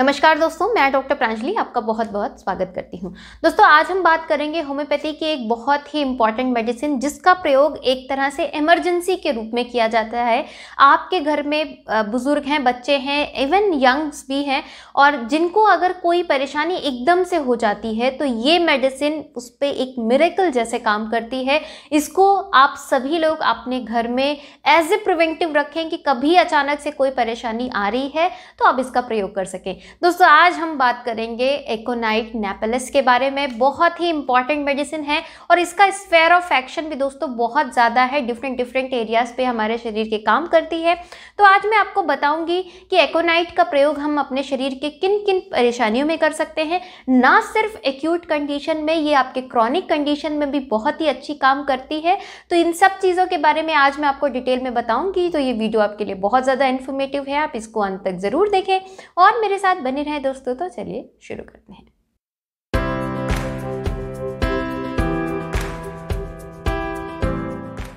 नमस्कार दोस्तों मैं डॉक्टर प्रांजलि आपका बहुत बहुत स्वागत करती हूँ दोस्तों आज हम बात करेंगे होम्योपैथी की एक बहुत ही इंपॉर्टेंट मेडिसिन जिसका प्रयोग एक तरह से इमरजेंसी के रूप में किया जाता है आपके घर में बुजुर्ग हैं बच्चे हैं इवन यंग्स भी हैं और जिनको अगर कोई परेशानी एकदम से हो जाती है तो ये मेडिसिन उस पर एक मेरेकल जैसे काम करती है इसको आप सभी लोग अपने घर में एज ए प्रिवेंटिव रखें कि कभी अचानक से कोई परेशानी आ रही है तो आप इसका प्रयोग कर सकें दोस्तों आज हम बात करेंगे एकोनाइट नेपलिस के बारे में बहुत ही इंपॉर्टेंट मेडिसिन है और इसका स्फेयर ऑफ एक्शन भी दोस्तों बहुत ज़्यादा है डिफरेंट डिफरेंट एरियाज पे हमारे शरीर के काम करती है तो आज मैं आपको बताऊंगी कि एकोनाइट का प्रयोग हम अपने शरीर के किन किन परेशानियों में कर सकते हैं ना सिर्फ एक्यूट कंडीशन में ये आपके क्रॉनिक कंडीशन में भी बहुत ही अच्छी काम करती है तो इन सब चीज़ों के बारे में आज मैं आपको डिटेल में बताऊंगी तो ये वीडियो आपके लिए बहुत ज़्यादा इन्फॉर्मेटिव है आप इसको अंत तक ज़रूर देखें और मेरे साथ साथ बने रहें दोस्तों तो चलिए शुरू करते हैं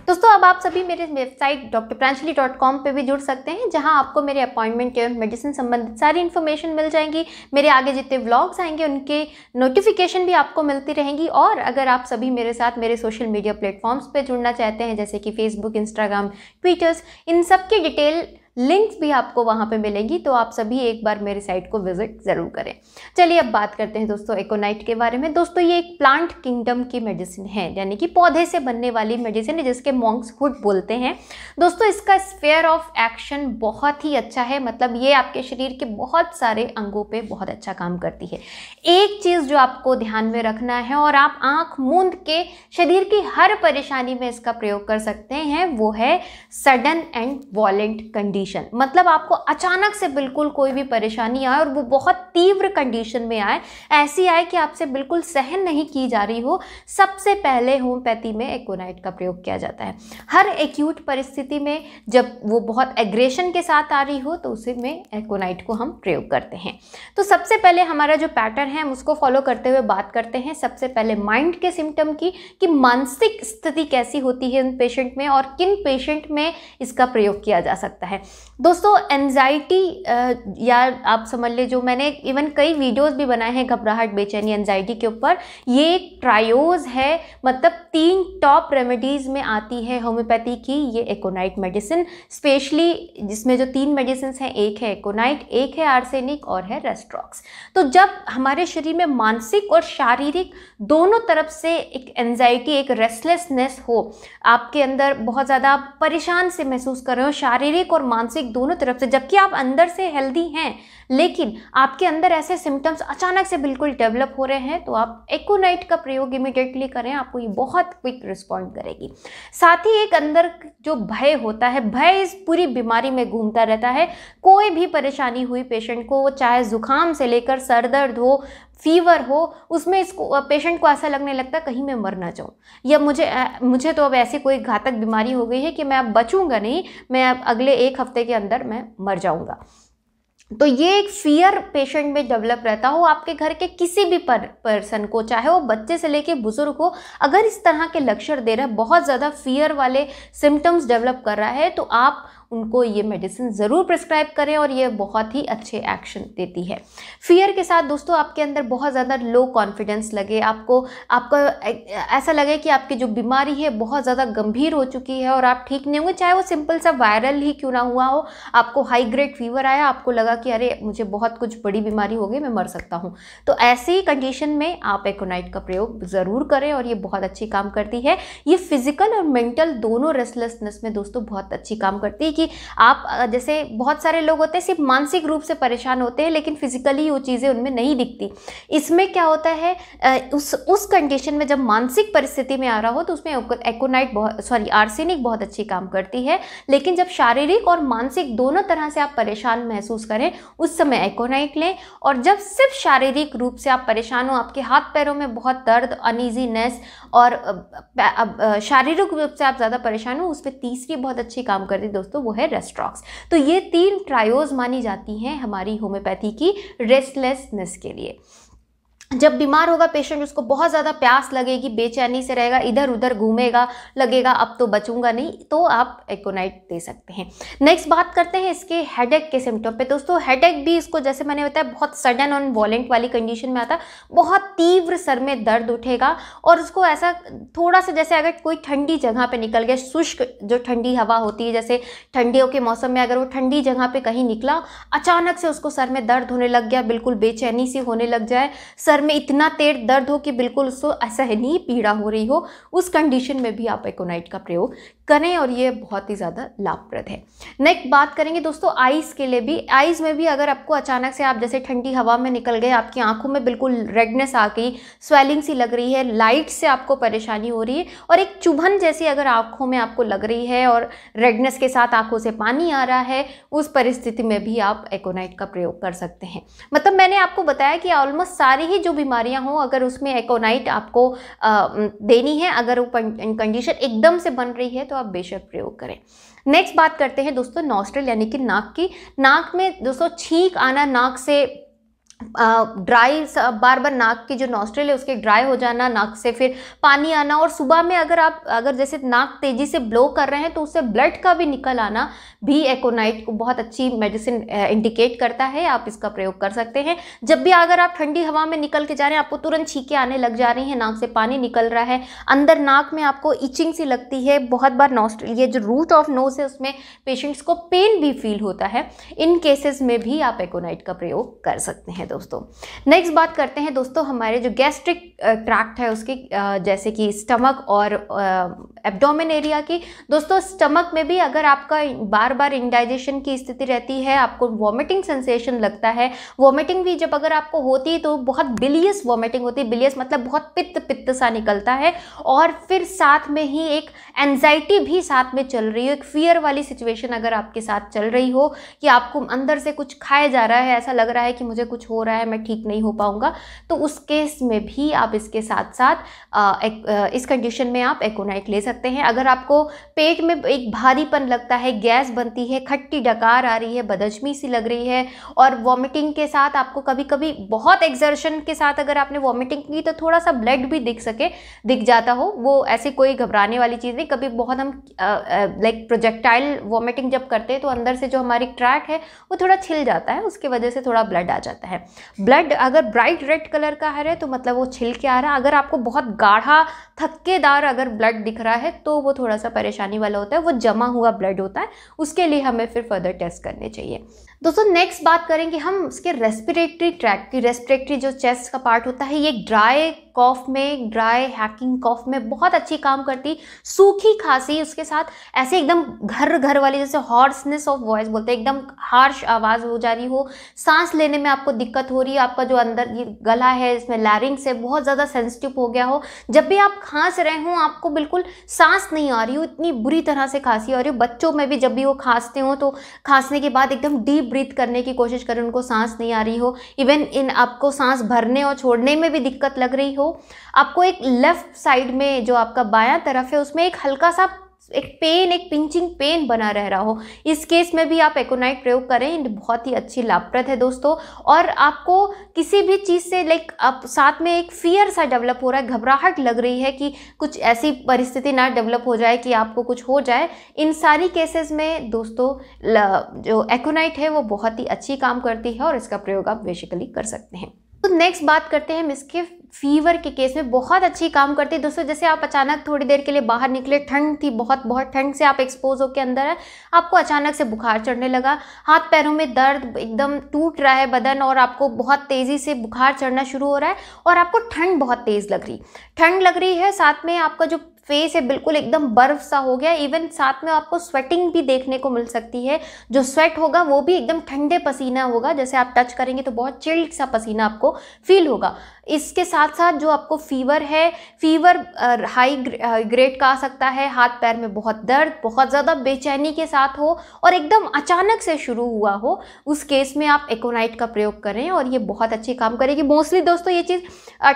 दोस्तों अब आप सभी मेरे website doctor Pranjali dot com पर भी जुड़ सकते हैं जहां आपको मेरे अपॉइंटमेंट के मेडिसिन संबंधित सारी इन्फॉर्मेशन मिल जाएंगी मेरे आगे जितने व्लॉग्स आएंगे उनके नोटिफिकेशन भी आपको मिलती रहेंगी और अगर आप सभी मेरे साथ मेरे सोशल मीडिया प्लेटफॉर्म्स पर जुड़ना चाहते हैं जैसे कि फेसबुक इंस्टाग्राम ट्विटर्स इन सब की डिटेल लिंक्स भी आपको वहाँ पे मिलेंगी तो आप सभी एक बार मेरी साइट को विजिट ज़रूर करें चलिए अब बात करते हैं दोस्तों एकोनाइट के बारे में दोस्तों ये एक प्लांट किंगडम की मेडिसिन है यानी कि पौधे से बनने वाली मेडिसिन है जिसके मॉन्क्स हुड बोलते हैं दोस्तों इसका स्पेयर ऑफ एक्शन बहुत ही अच्छा है मतलब ये आपके शरीर के बहुत सारे अंगों पर बहुत अच्छा काम करती है एक चीज़ जो आपको ध्यान में रखना है और आप आँख मूंद के शरीर की हर परेशानी में इसका प्रयोग कर सकते हैं वो है sudden and violent condition condition मतलब आपको अचानक से बिल्कुल कोई भी परेशानी आए और वो बहुत तीव्र कंडीशन में आए ऐसी आए कि आपसे बिल्कुल सहन नहीं की जा रही हो सबसे पहले होम्योपैथी में एकोनाइट का प्रयोग किया जाता है हर एक्यूट परिस्थिति में जब वो बहुत एग्रेशन के साथ आ रही हो तो उसी में एकोनाइट को हम प्रयोग करते हैं तो सबसे पहले हमारा जो पैटर्न है हम उसको फॉलो करते हुए बात करते हैं सबसे पहले माइंड के सिम्टम की कि मानसिक स्थिति कैसी होती है उन पेशेंट में और किन पेशेंट में इसका प्रयोग किया जा सकता है दोस्तों एनजाइटी या आप समझ ले जो मैंने इवन कई वीडियोस भी बनाए हैं घबराहट बेचैनी एनजाइटी के ऊपर ये एक ट्रायोज है मतलब तीन टॉप रेमेडीज़ में आती है होम्योपैथी की ये एकोनाइट मेडिसिन स्पेशली जिसमें जो तीन मेडिसिन हैं एक है एकोनाइट एक है आर्सेनिक और है रेस्ट्रॉक्स तो जब हमारे शरीर में मानसिक और शारीरिक दोनों तरफ से एक एनजाइटी एक रेस्टलेसनेस हो आपके अंदर बहुत ज़्यादा परेशान से महसूस कर रहे हो शारीरिक और मानसिक मानसिक दोनों तरफ से जबकि आप अंदर से हेल्दी हैं लेकिन आपके अंदर ऐसे सिम्टम्स अचानक से बिल्कुल डेवलप हो रहे हैं तो आप एकोनाइट का प्रयोग इमिडिएटली करें आपको ये बहुत क्विक रिस्पॉन्ड करेगी साथ ही एक अंदर जो भय होता है भय इस पूरी बीमारी में घूमता रहता है कोई भी परेशानी हुई पेशेंट को चाहे ज़ुकाम से लेकर सर दर्द हो फीवर हो उसमें इसको पेशेंट को ऐसा लगने लगता है कहीं मैं मर ना जाऊँ या मुझे मुझे तो अब ऐसी कोई घातक बीमारी हो गई है कि मैं अब बचूँगा नहीं मैं अब अगले एक हफ्ते के अंदर मैं मर जाऊँगा तो ये एक फियर पेशेंट में डेवलप रहता हो आपके घर के किसी भी पर, पर्सन को चाहे वो बच्चे से लेके बुजुर्ग हो अगर इस तरह के लक्षण दे रहा है बहुत ज़्यादा फियर वाले सिम्टम्स डेवलप कर रहा है तो आप उनको ये मेडिसिन ज़रूर प्रिस्क्राइब करें और ये बहुत ही अच्छे एक्शन देती है फियर के साथ दोस्तों आपके अंदर बहुत ज़्यादा लो कॉन्फिडेंस लगे आपको आपका ऐसा लगे कि आपकी जो बीमारी है बहुत ज़्यादा गंभीर हो चुकी है और आप ठीक नहीं होंगे चाहे वो सिंपल सा वायरल ही क्यों ना हुआ हो आपको हाई ग्रेड फीवर आया आपको लगा कि अरे मुझे बहुत कुछ बड़ी बीमारी हो गई मैं मर सकता हूँ तो ऐसी कंडीशन में आप एकोनाइट का प्रयोग ज़रूर करें और ये बहुत अच्छी काम करती है ये फिजिकल और मेंटल दोनों रेस्टलेसनेस में दोस्तों बहुत अच्छी काम करती है कि आप जैसे बहुत सारे लोग होते हैं सिर्फ मानसिक रूप से परेशान होते हैं लेकिन फिजिकली वो चीज़ें उनमें नहीं दिखती इसमें क्या होता है उस उस कंडीशन में जब मानसिक परिस्थिति में आ रहा हो तो उसमें एकोनाइट बहुत सॉरी आर्सेनिक बहुत अच्छी काम करती है लेकिन जब शारीरिक और मानसिक दोनों तरह से आप परेशान महसूस करें उस समय एकोनाइट लें और जब सिर्फ शारीरिक रूप से आप परेशान हो आपके हाथ पैरों में बहुत दर्द अनइजीनेस और शारीरिक रूप से आप ज़्यादा परेशान हो उस पर तीसरी बहुत अच्छी काम करती है दोस्तों वो है रेस्ट्रॉक्स तो ये तीन ट्रायोज मानी जाती हैं हमारी होम्योपैथी की रेस्टलेसनेस के लिए जब बीमार होगा पेशेंट उसको बहुत ज़्यादा प्यास लगेगी बेचैनी से रहेगा इधर उधर घूमेगा लगेगा अब तो बचूंगा नहीं तो आप एकोनाइट दे सकते हैं नेक्स्ट बात करते हैं इसके हेडेक के सिम्टम पे दोस्तों हेडेक भी इसको जैसे मैंने बताया बहुत सडन और वॉलेंट वाली कंडीशन में आता है बहुत तीव्र सर में दर्द उठेगा और उसको ऐसा थोड़ा सा जैसे अगर कोई ठंडी जगह पर निकल गया शुष्क जो ठंडी हवा होती है जैसे ठंडियों के मौसम में अगर वो ठंडी जगह पर कहीं निकला अचानक से उसको सर में दर्द होने लग गया बिल्कुल बेचैनी सी होने लग जाए सर में इतना तेज दर्द हो कि बिल्कुल उसको असहनीय पीड़ा हो रही हो उस कंडीशन में भी आप एकोनाइट का प्रयोग करें और ये बहुत ही ज़्यादा लाभप्रद है नेक्स्ट बात करेंगे दोस्तों आइज़ के लिए भी आइज़ में भी अगर आपको अचानक से आप जैसे ठंडी हवा में निकल गए आपकी आंखों में बिल्कुल रेडनेस आ गई स्वेलिंग सी लग रही है लाइट से आपको परेशानी हो रही है और एक चुभन जैसी अगर आंखों में आपको लग रही है और रेडनेस के साथ आंखों से पानी आ रहा है उस परिस्थिति में भी आप एकोनाइट का प्रयोग कर सकते हैं मतलब मैंने आपको बताया कि ऑलमोस्ट सारी ही जो जो बीमारियां हो अगर उसमें एकोनाइट आपको देनी है अगर वो कंडीशन एकदम से बन रही है तो आप बेशक प्रयोग करें नेक्स्ट बात करते हैं दोस्तों नॉस्ट्रल यानी कि नाक की नाक में दोस्तों छींक आना नाक से ड्राई बार बार नाक की जो नॉस्ट्रिल है उसके ड्राई हो जाना नाक से फिर पानी आना और सुबह में अगर आप अगर जैसे नाक तेज़ी से ब्लो कर रहे हैं तो उससे ब्लड का भी निकल आना भी एकोनाइट को बहुत अच्छी मेडिसिन इंडिकेट करता है आप इसका प्रयोग कर सकते हैं जब भी अगर आप ठंडी हवा में निकल के जा रहे हैं आपको तुरंत छीके आने लग जा रही हैं नाक से पानी निकल रहा है अंदर नाक में आपको इचिंग सी लगती है बहुत बार नॉस्ट्रिल ये जो रूट ऑफ नोज है उसमें पेशेंट्स को पेन भी फील होता है इन केसेस में भी आप एकोनाइट का प्रयोग कर सकते हैं दोस्तों नेक्स्ट बात करते हैं दोस्तों हमारे जो गैस्ट्रिक ट्रैक्ट है उसकी जैसे कि स्टमक और एब्डोमेन एरिया की दोस्तों स्टमक में भी अगर आपका बार बार इंडाइजेशन की स्थिति रहती है आपको वॉमिटिंग सेंसेशन लगता है वॉमिटिंग भी जब अगर आपको होती है तो बहुत बिलियस वॉमिटिंग होती है बिलियस मतलब बहुत पित्त पित्त सा निकलता है और फिर साथ में ही एक एनजाइटी भी साथ में चल रही हो एक फियर वाली सिचुएशन अगर आपके साथ चल रही हो कि आपको अंदर से कुछ खाया जा रहा है ऐसा लग रहा है कि मुझे कुछ हो रहा है मैं ठीक नहीं हो पाऊंगा तो उस केस में भी आप इसके साथ साथ एक, इस कंडीशन में आप एकोनाइट ले सकते हैं अगर आपको पेट में एक भारीपन लगता है गैस बनती है खट्टी डकार आ रही है बदजमी सी लग रही है और वॉमिटिंग के साथ आपको कभी कभी बहुत एक्जर्शन के साथ अगर आपने वॉमिटिंग की तो थोड़ा सा ब्लड भी दिख सके दिख जाता हो वो ऐसे कोई घबराने वाली चीज़ नहीं कभी बहुत हम लाइक प्रोजेक्टाइल वॉमिटिंग जब करते हैं तो अंदर से जो हमारी ट्रैक है वो थोड़ा छिल जाता है उसके वजह से थोड़ा ब्लड आ जाता है ब्लड अगर ब्राइट रेड कलर का है तो मतलब वो छिलके आ रहा है अगर आपको बहुत गाढ़ा थक्केदार अगर ब्लड दिख रहा है तो वो थोड़ा सा परेशानी वाला होता है वो जमा हुआ ब्लड होता है उसके लिए हमें फिर फर्दर टेस्ट करने चाहिए दोस्तों नेक्स्ट बात करेंगे हम इसके रेस्पिरेटरी ट्रैक की रेस्पिरेटरी जो चेस्ट का पार्ट होता है ये ड्राई कॉफ में ड्राई हैकिंग कॉफ में बहुत अच्छी काम करती सूखी खांसी उसके साथ ऐसे एकदम घर घर वाली जैसे हॉर्सनेस ऑफ वॉइस बोलते हैं एकदम हार्श आवाज़ हो जा रही हो सांस लेने में आपको दिक्कत हो रही है आपका जो अंदर ये गला है इसमें लैरिंग्स है बहुत ज़्यादा सेंसिटिव हो गया हो जब भी आप खांस रहे हों आपको बिल्कुल सांस नहीं आ रही हो इतनी बुरी तरह से खांसी आ रही हो बच्चों में भी जब भी वो खांसते हो तो खांसने के बाद एकदम डीप ब्रीथ करने की कोशिश करें उनको सांस नहीं आ रही हो इवन इन आपको सांस भरने और छोड़ने में भी दिक्कत लग रही हो आपको एक लेफ्ट साइड में जो आपका बायां तरफ है उसमें एक हल्का सा एक पेन एक पिंचिंग पेन बना रह रहा हो इस केस में भी आप एकोनाइट प्रयोग करें बहुत ही अच्छी लाभप्रद है दोस्तों और आपको किसी भी चीज़ से लाइक आप साथ में एक फियर सा डेवलप हो रहा है घबराहट लग रही है कि कुछ ऐसी परिस्थिति ना डेवलप हो जाए कि आपको कुछ हो जाए इन सारी केसेस में दोस्तों जो एकोनाइट है वो बहुत ही अच्छी काम करती है और इसका प्रयोग आप बेसिकली कर सकते हैं तो नेक्स्ट बात करते हैं हम इसके फीवर के केस में बहुत अच्छी काम करती है दोस्तों जैसे आप अचानक थोड़ी देर के लिए बाहर निकले ठंड थी बहुत बहुत ठंड से आप एक्सपोज होकर अंदर है आपको अचानक से बुखार चढ़ने लगा हाथ पैरों में दर्द एकदम टूट रहा है बदन और आपको बहुत तेज़ी से बुखार चढ़ना शुरू हो रहा है और आपको ठंड बहुत तेज़ लग रही ठंड लग रही है साथ में आपका जो फेस है बिल्कुल एकदम बर्फ सा हो गया इवन साथ में आपको स्वेटिंग भी देखने को मिल सकती है जो स्वेट होगा वो भी एकदम ठंडे पसीना होगा जैसे आप टच करेंगे तो बहुत चिल्ड सा पसीना आपको फील होगा इसके साथ साथ जो आपको फीवर है फीवर हाई ग्रेड का आ सकता है हाथ पैर में बहुत दर्द बहुत ज़्यादा बेचैनी के साथ हो और एकदम अचानक से शुरू हुआ हो उस केस में आप एकोनाइट का प्रयोग करें और ये बहुत अच्छे काम करेगी मोस्टली दोस्तों ये चीज़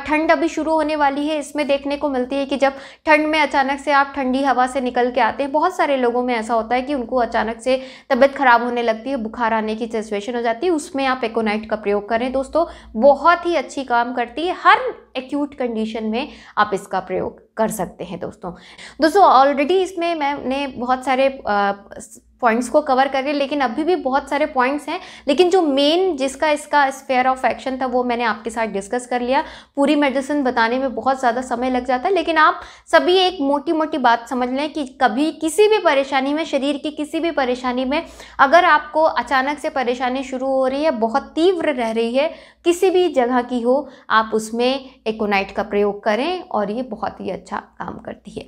ठंड अभी शुरू होने वाली है इसमें देखने को मिलती है कि जब ठंड में अचानक से आप ठंडी हवा से निकल के आते हैं बहुत सारे लोगों में ऐसा होता है कि उनको अचानक से तबीयत ख़राब होने लगती है बुखार आने की सिचुएशन हो जाती है उसमें आप एकोनाइट का प्रयोग करें दोस्तों बहुत ही अच्छी काम करते करती है हर एक्यूट कंडीशन में आप इसका प्रयोग कर सकते हैं दोस्तों दोस्तों ऑलरेडी इसमें मैंने बहुत सारे आ, पॉइंट्स को कवर कर रही है लेकिन अभी भी बहुत सारे पॉइंट्स हैं लेकिन जो मेन जिसका इसका स्पेयर ऑफ एक्शन था वो मैंने आपके साथ डिस्कस कर लिया पूरी मेडिसिन बताने में बहुत ज़्यादा समय लग जाता है लेकिन आप सभी एक मोटी मोटी बात समझ लें कि कभी किसी भी परेशानी में शरीर की किसी भी परेशानी में अगर आपको अचानक से परेशानी शुरू हो रही है बहुत तीव्र रह रही है किसी भी जगह की हो आप उसमें एकोनाइट का प्रयोग करें और ये बहुत ही अच्छा काम करती है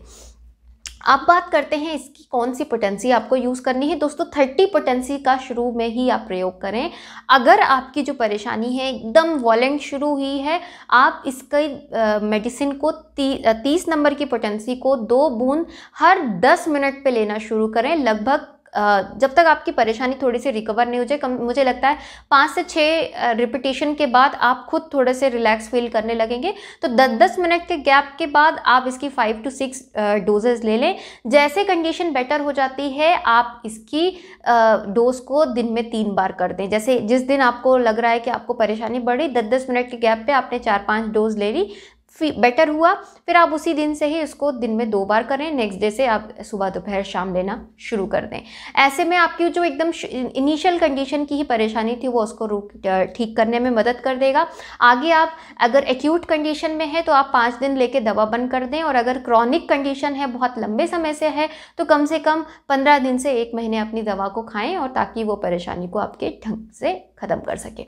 अब बात करते हैं इसकी कौन सी पोटेंसी आपको यूज़ करनी है दोस्तों थर्टी पोटेंसी का शुरू में ही आप प्रयोग करें अगर आपकी जो परेशानी है एकदम वॉलेंट शुरू हुई है आप इसके मेडिसिन को ती, तीस नंबर की पोटेंसी को दो बूंद हर दस मिनट पे लेना शुरू करें लगभग जब तक आपकी परेशानी थोड़ी सी रिकवर नहीं हो जाए कम मुझे लगता है पाँच से छः रिपीटेशन के बाद आप खुद थोड़े से रिलैक्स फील करने लगेंगे तो दस दस मिनट के गैप के बाद आप इसकी फाइव टू सिक्स डोजेज ले लें जैसे कंडीशन बेटर हो जाती है आप इसकी डोज को दिन में तीन बार कर दें जैसे जिस दिन आपको लग रहा है कि आपको परेशानी बढ़ी दस दस मिनट के गैप पर आपने चार पाँच डोज ले ली बेटर हुआ फिर आप उसी दिन से ही इसको दिन में दो बार करें नेक्स्ट डे से आप सुबह दोपहर शाम लेना शुरू कर दें ऐसे में आपकी जो एकदम इनिशियल कंडीशन की ही परेशानी थी वो उसको रुक ठीक करने में मदद कर देगा आगे आप अगर एक्यूट कंडीशन में है तो आप पाँच दिन लेके दवा बंद कर दें और अगर क्रॉनिक कंडीशन है बहुत लंबे समय से है तो कम से कम पंद्रह दिन से एक महीने अपनी दवा को खाएँ और ताकि वो परेशानी को आपके ढंग से ख़त्म कर सके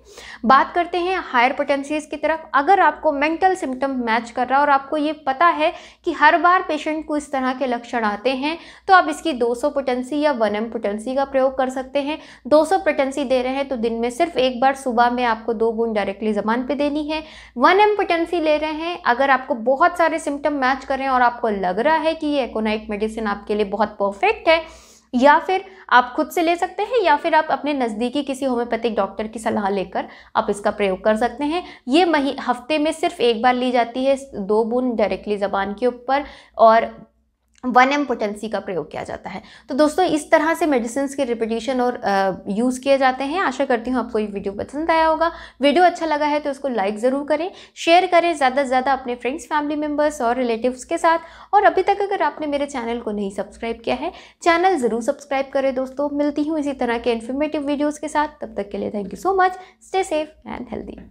बात करते हैं हायर पोटेंसीज की तरफ अगर आपको मेंटल सिम्टम मैच कर रहा है और आपको ये पता है कि हर बार पेशेंट को इस तरह के लक्षण आते हैं तो आप इसकी 200 पोटेंसी या 1 एम पोटेंसी का प्रयोग कर सकते हैं 200 पोटेंसी दे रहे हैं तो दिन में सिर्फ एक बार सुबह में आपको दो बूंद डायरेक्टली जबान पर देनी है वन एम पोटेंसी ले रहे हैं अगर आपको बहुत सारे सिम्टम मैच कर रहे हैं और आपको लग रहा है कि ये एकोनाइट मेडिसिन आपके लिए बहुत परफेक्ट है या फिर आप खुद से ले सकते हैं या फिर आप अपने नज़दीकी किसी होम्योपैथिक डॉक्टर की सलाह लेकर आप इसका प्रयोग कर सकते हैं ये मही हफ्ते में सिर्फ एक बार ली जाती है दो बूंद डायरेक्टली ज़बान के ऊपर और वन एम पोटेंसी का प्रयोग किया जाता है तो दोस्तों इस तरह से मेडिसिन के रिपीटेशन और यूज़ किए जाते हैं आशा करती हूँ आपको ये वीडियो पसंद आया होगा वीडियो अच्छा लगा है तो उसको लाइक ज़रूर करें शेयर करें ज़्यादा से ज़्यादा अपने फ्रेंड्स फैमिली मेम्बर्स और रिलेटिव्स के साथ और अभी तक अगर आपने मेरे चैनल को नहीं सब्सक्राइब किया है चैनल ज़रूर सब्सक्राइब करें दोस्तों मिलती हूँ इसी तरह के इन्फॉर्मेटिव वीडियोज़ के साथ तब तक के लिए thank you so much stay safe and healthy